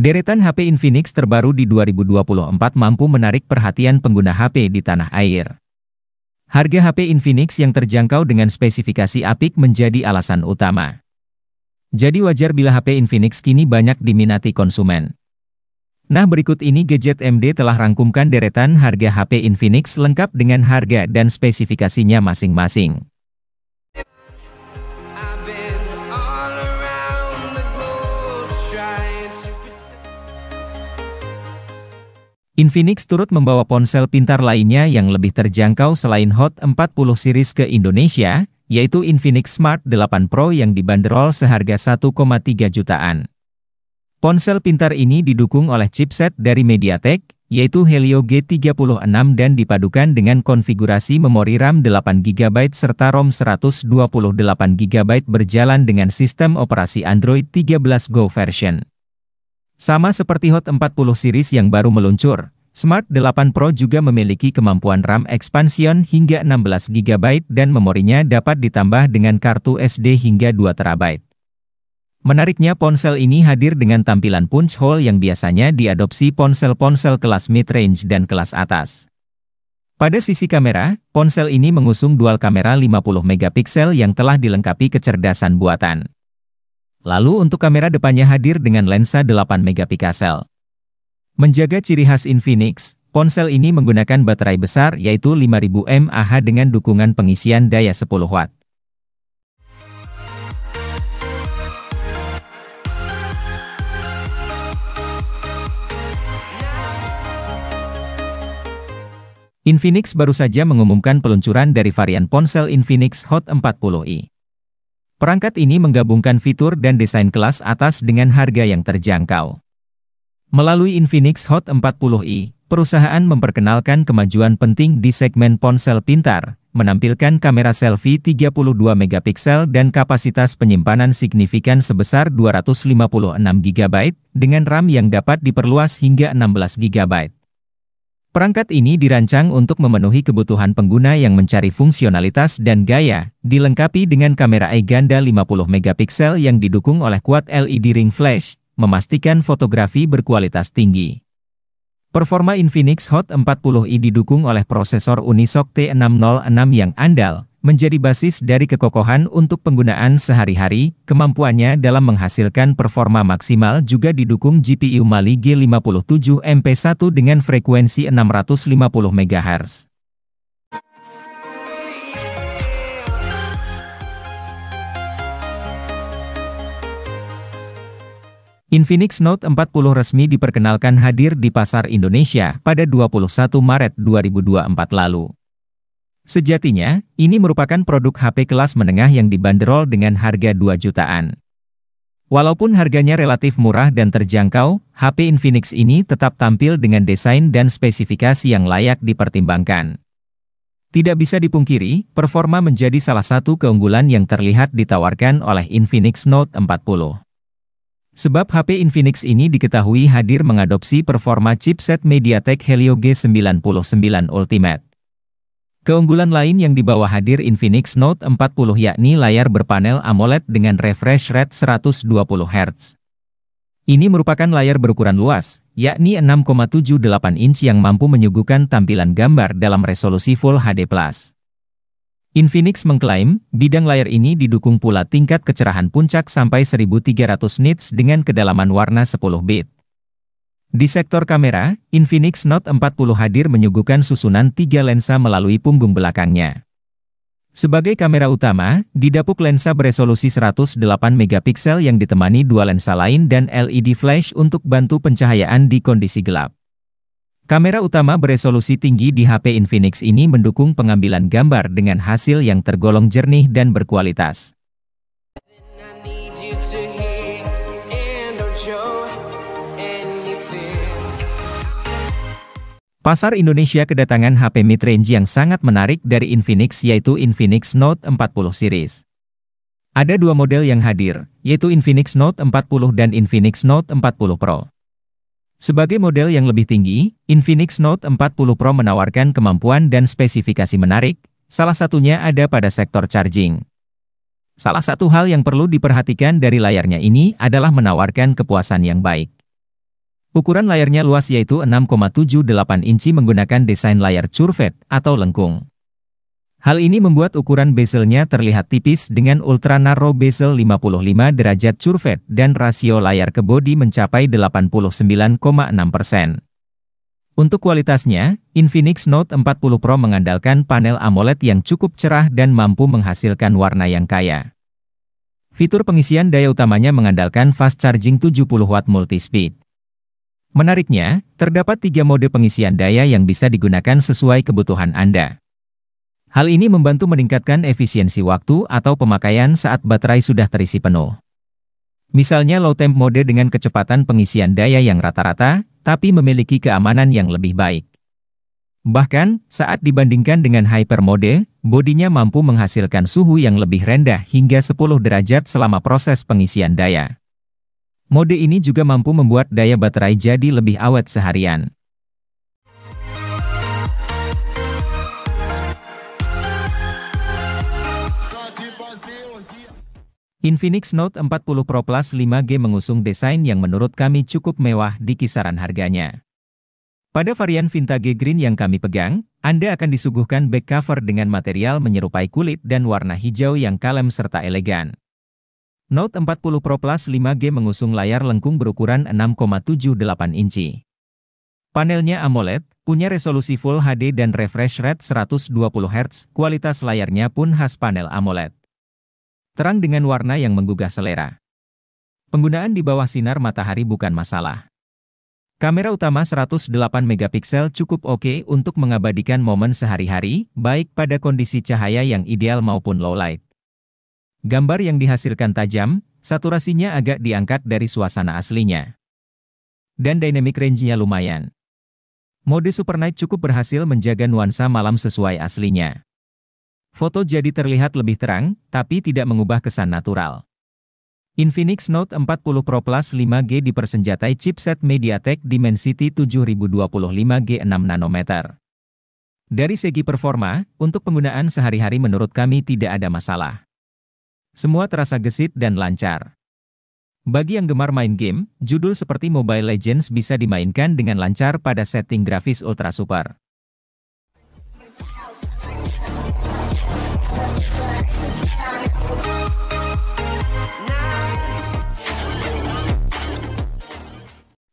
Deretan HP Infinix terbaru di 2024 mampu menarik perhatian pengguna HP di tanah air. Harga HP Infinix yang terjangkau dengan spesifikasi apik menjadi alasan utama. Jadi wajar bila HP Infinix kini banyak diminati konsumen. Nah berikut ini Gadget MD telah rangkumkan deretan harga HP Infinix lengkap dengan harga dan spesifikasinya masing-masing. Infinix turut membawa ponsel pintar lainnya yang lebih terjangkau selain Hot 40 series ke Indonesia, yaitu Infinix Smart 8 Pro yang dibanderol seharga 1,3 jutaan. Ponsel pintar ini didukung oleh chipset dari MediaTek, yaitu Helio G36 dan dipadukan dengan konfigurasi memori RAM 8GB serta ROM 128GB berjalan dengan sistem operasi Android 13 Go version. Sama seperti Hot 40 series yang baru meluncur, Smart 8 Pro juga memiliki kemampuan RAM expansion hingga 16GB dan memorinya dapat ditambah dengan kartu SD hingga 2TB. Menariknya ponsel ini hadir dengan tampilan punch hole yang biasanya diadopsi ponsel-ponsel kelas mid-range dan kelas atas. Pada sisi kamera, ponsel ini mengusung dual kamera 50 MP yang telah dilengkapi kecerdasan buatan. Lalu untuk kamera depannya hadir dengan lensa 8 megapiksel. Menjaga ciri khas Infinix, ponsel ini menggunakan baterai besar yaitu 5000 mAh dengan dukungan pengisian daya 10 watt. Infinix baru saja mengumumkan peluncuran dari varian ponsel Infinix Hot 40i. Perangkat ini menggabungkan fitur dan desain kelas atas dengan harga yang terjangkau. Melalui Infinix Hot 40i, perusahaan memperkenalkan kemajuan penting di segmen ponsel pintar, menampilkan kamera selfie 32 megapiksel dan kapasitas penyimpanan signifikan sebesar 256 GB dengan RAM yang dapat diperluas hingga 16 GB. Perangkat ini dirancang untuk memenuhi kebutuhan pengguna yang mencari fungsionalitas dan gaya, dilengkapi dengan kamera e-ganda 50 mp yang didukung oleh kuat LED ring flash, memastikan fotografi berkualitas tinggi. Performa Infinix Hot 40i didukung oleh prosesor Unisoc T606 yang andal, menjadi basis dari kekokohan untuk penggunaan sehari-hari, kemampuannya dalam menghasilkan performa maksimal juga didukung GPU Mali G57 MP1 dengan frekuensi 650 MHz. Infinix Note 40 resmi diperkenalkan hadir di pasar Indonesia pada 21 Maret 2024 lalu. Sejatinya, ini merupakan produk HP kelas menengah yang dibanderol dengan harga 2 jutaan. Walaupun harganya relatif murah dan terjangkau, HP Infinix ini tetap tampil dengan desain dan spesifikasi yang layak dipertimbangkan. Tidak bisa dipungkiri, performa menjadi salah satu keunggulan yang terlihat ditawarkan oleh Infinix Note 40. Sebab HP Infinix ini diketahui hadir mengadopsi performa chipset MediaTek Helio G99 Ultimate. Keunggulan lain yang dibawa hadir Infinix Note 40 yakni layar berpanel AMOLED dengan refresh rate 120 Hz. Ini merupakan layar berukuran luas, yakni 6,78 inci yang mampu menyuguhkan tampilan gambar dalam resolusi Full HD+. Infinix mengklaim, bidang layar ini didukung pula tingkat kecerahan puncak sampai 1300 nits dengan kedalaman warna 10 bit. Di sektor kamera, Infinix Note 40 hadir menyuguhkan susunan tiga lensa melalui punggung belakangnya. Sebagai kamera utama, didapuk lensa beresolusi 108MP yang ditemani dua lensa lain dan LED flash untuk bantu pencahayaan di kondisi gelap. Kamera utama beresolusi tinggi di HP Infinix ini mendukung pengambilan gambar dengan hasil yang tergolong jernih dan berkualitas. Pasar Indonesia kedatangan HP mid-range yang sangat menarik dari Infinix yaitu Infinix Note 40 series. Ada dua model yang hadir, yaitu Infinix Note 40 dan Infinix Note 40 Pro. Sebagai model yang lebih tinggi, Infinix Note 40 Pro menawarkan kemampuan dan spesifikasi menarik, salah satunya ada pada sektor charging. Salah satu hal yang perlu diperhatikan dari layarnya ini adalah menawarkan kepuasan yang baik. Ukuran layarnya luas yaitu 6,78 inci menggunakan desain layar curved atau lengkung. Hal ini membuat ukuran bezelnya terlihat tipis dengan ultra narrow bezel 55 derajat curved dan rasio layar ke body mencapai 89,6%. Untuk kualitasnya, Infinix Note 40 Pro mengandalkan panel AMOLED yang cukup cerah dan mampu menghasilkan warna yang kaya. Fitur pengisian daya utamanya mengandalkan fast charging 70 watt multi-speed. Menariknya, terdapat tiga mode pengisian daya yang bisa digunakan sesuai kebutuhan Anda. Hal ini membantu meningkatkan efisiensi waktu atau pemakaian saat baterai sudah terisi penuh. Misalnya low temp mode dengan kecepatan pengisian daya yang rata-rata, tapi memiliki keamanan yang lebih baik. Bahkan, saat dibandingkan dengan hyper mode, bodinya mampu menghasilkan suhu yang lebih rendah hingga 10 derajat selama proses pengisian daya. Mode ini juga mampu membuat daya baterai jadi lebih awet seharian. Infinix Note 40 Pro Plus 5G mengusung desain yang menurut kami cukup mewah di kisaran harganya. Pada varian vintage green yang kami pegang, Anda akan disuguhkan back cover dengan material menyerupai kulit dan warna hijau yang kalem serta elegan. Note 40 Pro Plus 5G mengusung layar lengkung berukuran 6,78 inci. Panelnya AMOLED, punya resolusi Full HD dan refresh rate 120 Hz, kualitas layarnya pun khas panel AMOLED. Terang dengan warna yang menggugah selera. Penggunaan di bawah sinar matahari bukan masalah. Kamera utama 108 megapiksel cukup oke untuk mengabadikan momen sehari-hari, baik pada kondisi cahaya yang ideal maupun low light. Gambar yang dihasilkan tajam, saturasinya agak diangkat dari suasana aslinya. Dan dynamic range-nya lumayan. Mode Supernight cukup berhasil menjaga nuansa malam sesuai aslinya. Foto jadi terlihat lebih terang, tapi tidak mengubah kesan natural. Infinix Note 40 Pro Plus 5G dipersenjatai chipset MediaTek Dimensity 7025G 6 nanometer. Dari segi performa, untuk penggunaan sehari-hari menurut kami tidak ada masalah. Semua terasa gesit dan lancar. Bagi yang gemar main game, judul seperti Mobile Legends bisa dimainkan dengan lancar pada setting grafis ultra super.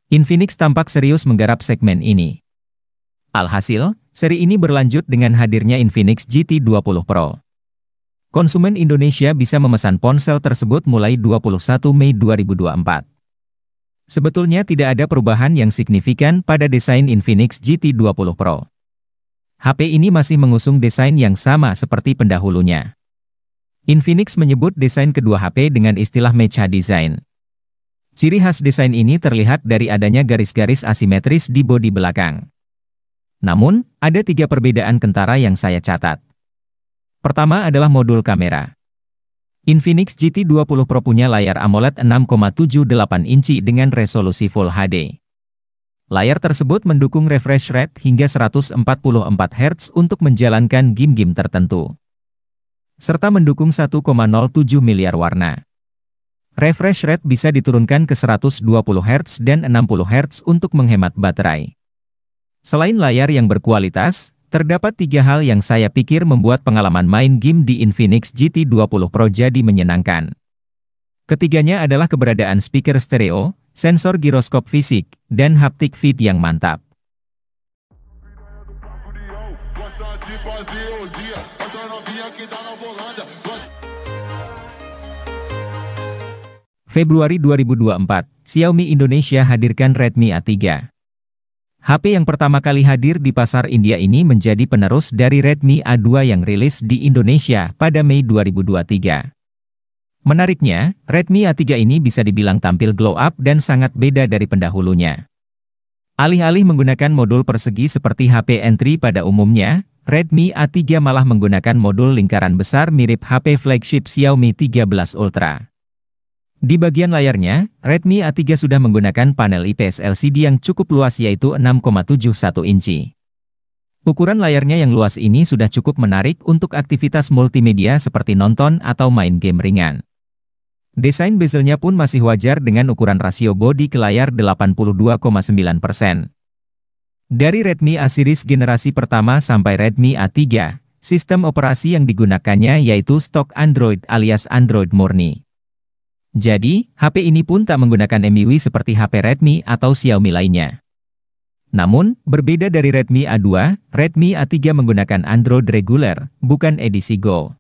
Infinix tampak serius menggarap segmen ini. Alhasil, seri ini berlanjut dengan hadirnya Infinix GT20 Pro konsumen Indonesia bisa memesan ponsel tersebut mulai 21 Mei 2024. Sebetulnya tidak ada perubahan yang signifikan pada desain Infinix GT20 Pro. HP ini masih mengusung desain yang sama seperti pendahulunya. Infinix menyebut desain kedua HP dengan istilah Mecha Design. Ciri khas desain ini terlihat dari adanya garis-garis asimetris di bodi belakang. Namun, ada tiga perbedaan kentara yang saya catat. Pertama adalah modul kamera. Infinix GT20 Pro punya layar AMOLED 6,78 inci dengan resolusi Full HD. Layar tersebut mendukung refresh rate hingga 144 Hz untuk menjalankan game-game tertentu. Serta mendukung 1,07 miliar warna. Refresh rate bisa diturunkan ke 120 Hz dan 60 Hz untuk menghemat baterai. Selain layar yang berkualitas, Terdapat tiga hal yang saya pikir membuat pengalaman main game di Infinix GT20 Pro jadi menyenangkan. Ketiganya adalah keberadaan speaker stereo, sensor giroskop fisik, dan haptic feed yang mantap. Februari 2024, Xiaomi Indonesia hadirkan Redmi A3. HP yang pertama kali hadir di pasar India ini menjadi penerus dari Redmi A2 yang rilis di Indonesia pada Mei 2023. Menariknya, Redmi A3 ini bisa dibilang tampil glow up dan sangat beda dari pendahulunya. Alih-alih menggunakan modul persegi seperti HP entry pada umumnya, Redmi A3 malah menggunakan modul lingkaran besar mirip HP flagship Xiaomi 13 Ultra. Di bagian layarnya, Redmi A3 sudah menggunakan panel IPS LCD yang cukup luas yaitu 6,71 inci. Ukuran layarnya yang luas ini sudah cukup menarik untuk aktivitas multimedia seperti nonton atau main game ringan. Desain bezelnya pun masih wajar dengan ukuran rasio body ke layar 82,9%. Dari Redmi A series generasi pertama sampai Redmi A3, sistem operasi yang digunakannya yaitu stok Android alias Android murni. Jadi, HP ini pun tak menggunakan MIUI seperti HP Redmi atau Xiaomi lainnya. Namun, berbeda dari Redmi A2, Redmi A3 menggunakan Android reguler, bukan edisi Go.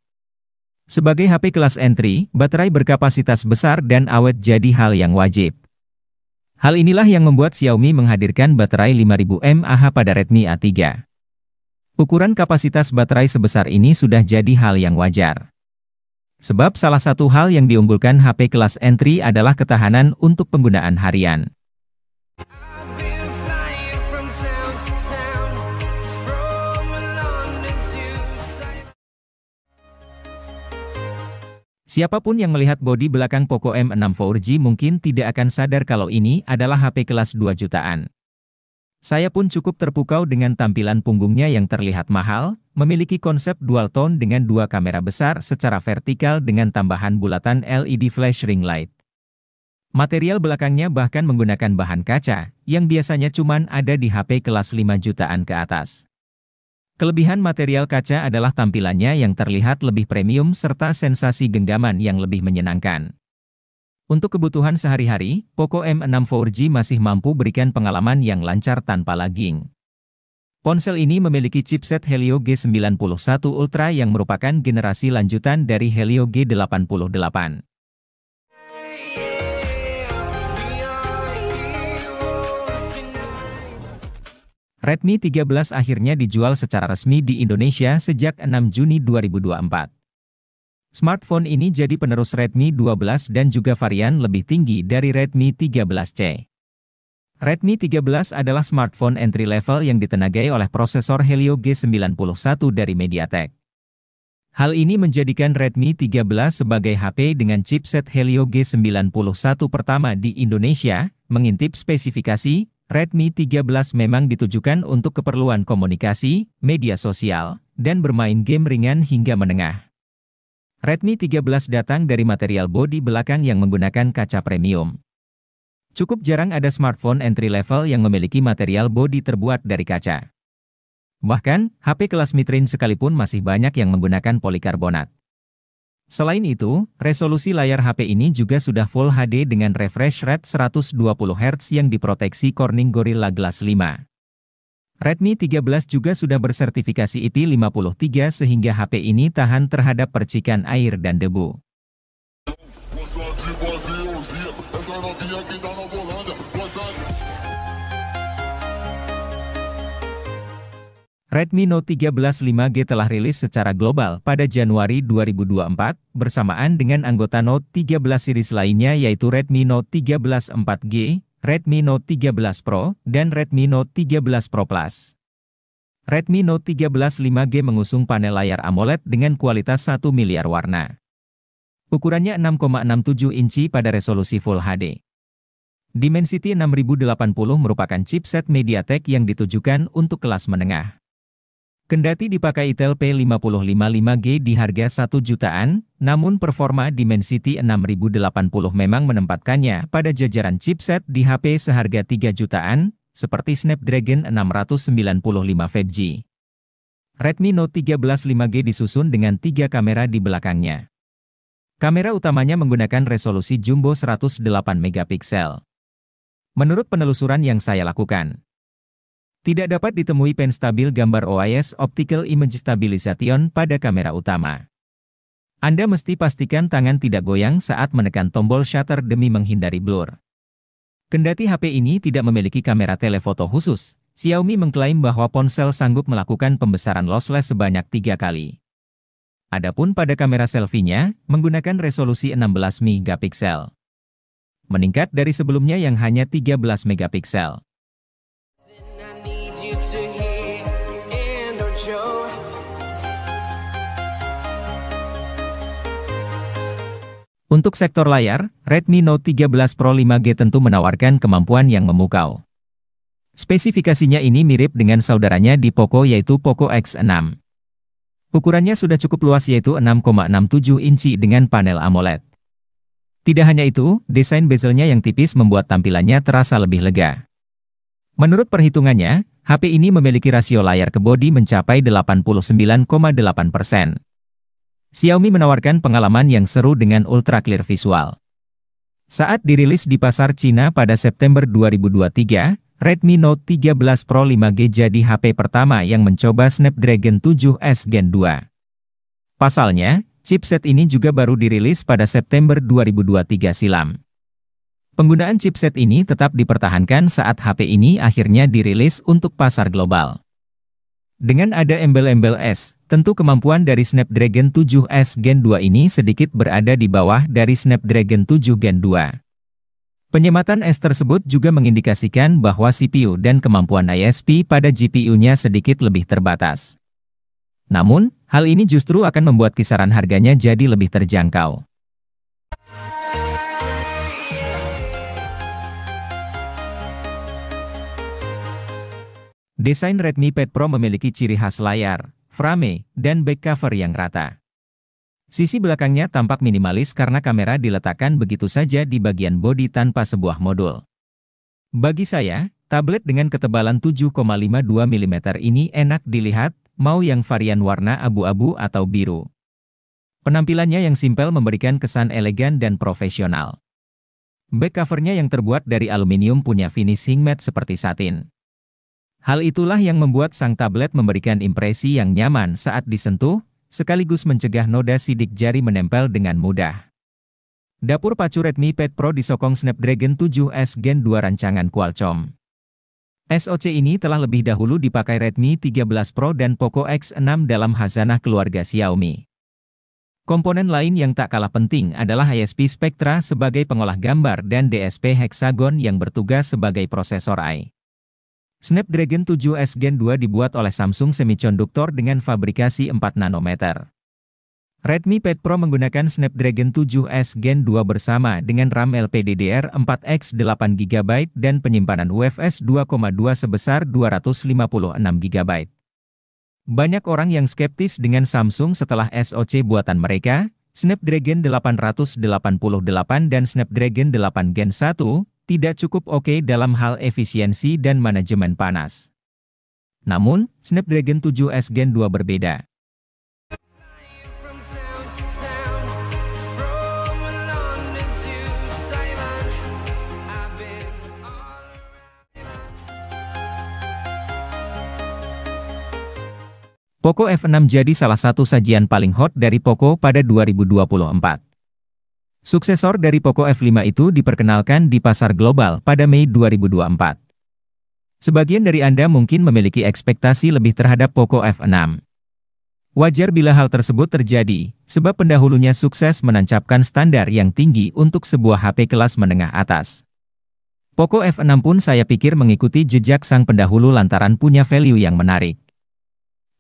Sebagai HP kelas entry, baterai berkapasitas besar dan awet jadi hal yang wajib. Hal inilah yang membuat Xiaomi menghadirkan baterai 5000 mAh pada Redmi A3. Ukuran kapasitas baterai sebesar ini sudah jadi hal yang wajar. Sebab salah satu hal yang diunggulkan HP kelas entry adalah ketahanan untuk penggunaan harian. Siapapun yang melihat bodi belakang Poco M6 4G mungkin tidak akan sadar kalau ini adalah HP kelas 2 jutaan. Saya pun cukup terpukau dengan tampilan punggungnya yang terlihat mahal, memiliki konsep dual tone dengan dua kamera besar secara vertikal dengan tambahan bulatan LED flash ring light. Material belakangnya bahkan menggunakan bahan kaca, yang biasanya cuma ada di HP kelas 5 jutaan ke atas. Kelebihan material kaca adalah tampilannya yang terlihat lebih premium serta sensasi genggaman yang lebih menyenangkan. Untuk kebutuhan sehari-hari, Poco M6 4G masih mampu berikan pengalaman yang lancar tanpa lagging. Ponsel ini memiliki chipset Helio G91 Ultra yang merupakan generasi lanjutan dari Helio G88. Redmi 13 akhirnya dijual secara resmi di Indonesia sejak 6 Juni 2024. Smartphone ini jadi penerus Redmi 12 dan juga varian lebih tinggi dari Redmi 13C. Redmi 13 adalah smartphone entry-level yang ditenagai oleh prosesor Helio G91 dari MediaTek. Hal ini menjadikan Redmi 13 sebagai HP dengan chipset Helio G91 pertama di Indonesia, mengintip spesifikasi, Redmi 13 memang ditujukan untuk keperluan komunikasi, media sosial, dan bermain game ringan hingga menengah. Redmi 13 datang dari material bodi belakang yang menggunakan kaca premium. Cukup jarang ada smartphone entry level yang memiliki material bodi terbuat dari kaca. Bahkan, HP kelas mid-range sekalipun masih banyak yang menggunakan polikarbonat. Selain itu, resolusi layar HP ini juga sudah Full HD dengan refresh rate 120Hz yang diproteksi Corning Gorilla Glass 5. Redmi 13 juga sudah bersertifikasi IP53 sehingga HP ini tahan terhadap percikan air dan debu. Redmi Note 13 5G telah rilis secara global pada Januari 2024 bersamaan dengan anggota Note 13 series lainnya yaitu Redmi Note 13 4G, Redmi Note 13 Pro, dan Redmi Note 13 Pro Plus. Redmi Note 13 5G mengusung panel layar AMOLED dengan kualitas 1 miliar warna. Ukurannya 6,67 inci pada resolusi Full HD. Dimensity 6080 merupakan chipset MediaTek yang ditujukan untuk kelas menengah. Kendati dipakai Intel p g di harga 1 jutaan, namun performa Dimensity 6080 memang menempatkannya pada jajaran chipset di HP seharga 3 jutaan, seperti Snapdragon 695 5G. Redmi Note 13 5G disusun dengan tiga kamera di belakangnya. Kamera utamanya menggunakan resolusi jumbo 108 megapiksel. Menurut penelusuran yang saya lakukan, tidak dapat ditemui pen stabil gambar OIS Optical Image Stabilization pada kamera utama. Anda mesti pastikan tangan tidak goyang saat menekan tombol shutter demi menghindari blur. Kendati HP ini tidak memiliki kamera telefoto khusus, Xiaomi mengklaim bahwa ponsel sanggup melakukan pembesaran lossless sebanyak tiga kali. Adapun pada kamera selfie-nya, menggunakan resolusi 16 megapiksel. Meningkat dari sebelumnya yang hanya 13 megapiksel. Untuk sektor layar, Redmi Note 13 Pro 5G tentu menawarkan kemampuan yang memukau. Spesifikasinya ini mirip dengan saudaranya di Poco yaitu Poco X6. Ukurannya sudah cukup luas yaitu 6,67 inci dengan panel AMOLED. Tidak hanya itu, desain bezelnya yang tipis membuat tampilannya terasa lebih lega. Menurut perhitungannya, HP ini memiliki rasio layar ke bodi mencapai 89,8%. Xiaomi menawarkan pengalaman yang seru dengan ultra clear visual. Saat dirilis di pasar Cina pada September 2023, Redmi Note 13 Pro 5G jadi HP pertama yang mencoba Snapdragon 7S Gen 2. Pasalnya, chipset ini juga baru dirilis pada September 2023 silam. Penggunaan chipset ini tetap dipertahankan saat HP ini akhirnya dirilis untuk pasar global. Dengan ada embel-embel S, tentu kemampuan dari Snapdragon 7S Gen 2 ini sedikit berada di bawah dari Snapdragon 7 Gen 2. Penyematan S tersebut juga mengindikasikan bahwa CPU dan kemampuan ISP pada GPU-nya sedikit lebih terbatas. Namun, hal ini justru akan membuat kisaran harganya jadi lebih terjangkau. Desain Redmi Pad Pro memiliki ciri khas layar, frame, dan back cover yang rata. Sisi belakangnya tampak minimalis karena kamera diletakkan begitu saja di bagian bodi tanpa sebuah modul. Bagi saya, tablet dengan ketebalan 7,52 mm ini enak dilihat, mau yang varian warna abu-abu atau biru. Penampilannya yang simpel memberikan kesan elegan dan profesional. Back covernya yang terbuat dari aluminium punya finishing matte seperti satin. Hal itulah yang membuat sang tablet memberikan impresi yang nyaman saat disentuh, sekaligus mencegah noda sidik jari menempel dengan mudah. Dapur pacu Redmi Pad Pro disokong Snapdragon 7S Gen 2 rancangan Qualcomm. SoC ini telah lebih dahulu dipakai Redmi 13 Pro dan Poco X6 dalam hazanah keluarga Xiaomi. Komponen lain yang tak kalah penting adalah ISP Spectra sebagai pengolah gambar dan DSP Hexagon yang bertugas sebagai prosesor AI. Snapdragon 7S Gen 2 dibuat oleh Samsung Semiconductor dengan fabrikasi 4 nanometer. Redmi Pad Pro menggunakan Snapdragon 7S Gen 2 bersama dengan RAM LPDDR4X 8GB dan penyimpanan UFS 2.2 sebesar 256GB. Banyak orang yang skeptis dengan Samsung setelah SoC buatan mereka, Snapdragon 888 dan Snapdragon 8 Gen 1, tidak cukup oke okay dalam hal efisiensi dan manajemen panas. Namun, Snapdragon 7S Gen 2 berbeda. Poco F6 jadi salah satu sajian paling hot dari Poco pada 2024. Suksesor dari Poco F5 itu diperkenalkan di pasar global pada Mei 2024. Sebagian dari Anda mungkin memiliki ekspektasi lebih terhadap Poco F6. Wajar bila hal tersebut terjadi, sebab pendahulunya sukses menancapkan standar yang tinggi untuk sebuah HP kelas menengah atas. Poco F6 pun saya pikir mengikuti jejak sang pendahulu lantaran punya value yang menarik.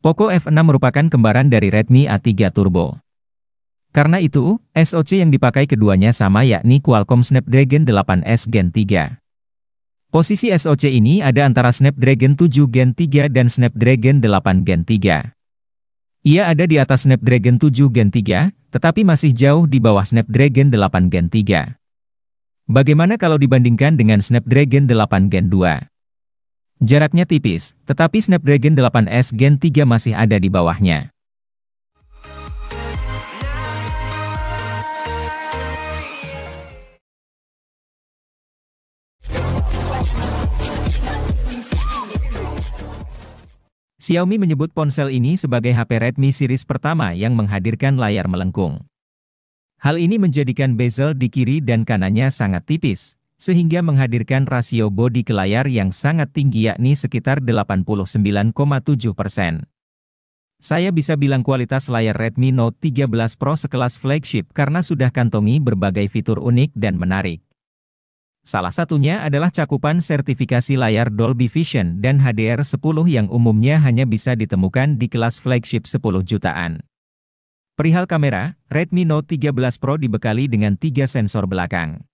Poco F6 merupakan kembaran dari Redmi A3 Turbo. Karena itu, SoC yang dipakai keduanya sama yakni Qualcomm Snapdragon 8S Gen 3. Posisi SoC ini ada antara Snapdragon 7 Gen 3 dan Snapdragon 8 Gen 3. Ia ada di atas Snapdragon 7 Gen 3, tetapi masih jauh di bawah Snapdragon 8 Gen 3. Bagaimana kalau dibandingkan dengan Snapdragon 8 Gen 2? Jaraknya tipis, tetapi Snapdragon 8S Gen 3 masih ada di bawahnya. Xiaomi menyebut ponsel ini sebagai HP Redmi series pertama yang menghadirkan layar melengkung. Hal ini menjadikan bezel di kiri dan kanannya sangat tipis, sehingga menghadirkan rasio bodi ke layar yang sangat tinggi yakni sekitar 89,7 persen. Saya bisa bilang kualitas layar Redmi Note 13 Pro sekelas flagship karena sudah kantongi berbagai fitur unik dan menarik. Salah satunya adalah cakupan sertifikasi layar Dolby Vision dan HDR 10 yang umumnya hanya bisa ditemukan di kelas flagship 10 jutaan. Perihal kamera, Redmi Note 13 Pro dibekali dengan tiga sensor belakang.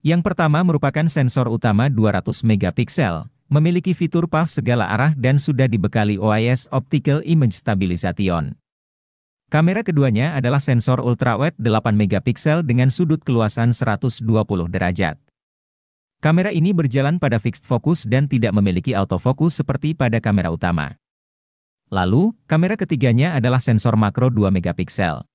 Yang pertama merupakan sensor utama 200 megapiksel, memiliki fitur PAF segala arah dan sudah dibekali OIS Optical Image Stabilization. Kamera keduanya adalah sensor ultrawide 8 megapiksel dengan sudut keluasan 120 derajat. Kamera ini berjalan pada fixed focus dan tidak memiliki autofocus seperti pada kamera utama. Lalu, kamera ketiganya adalah sensor makro 2 megapiksel.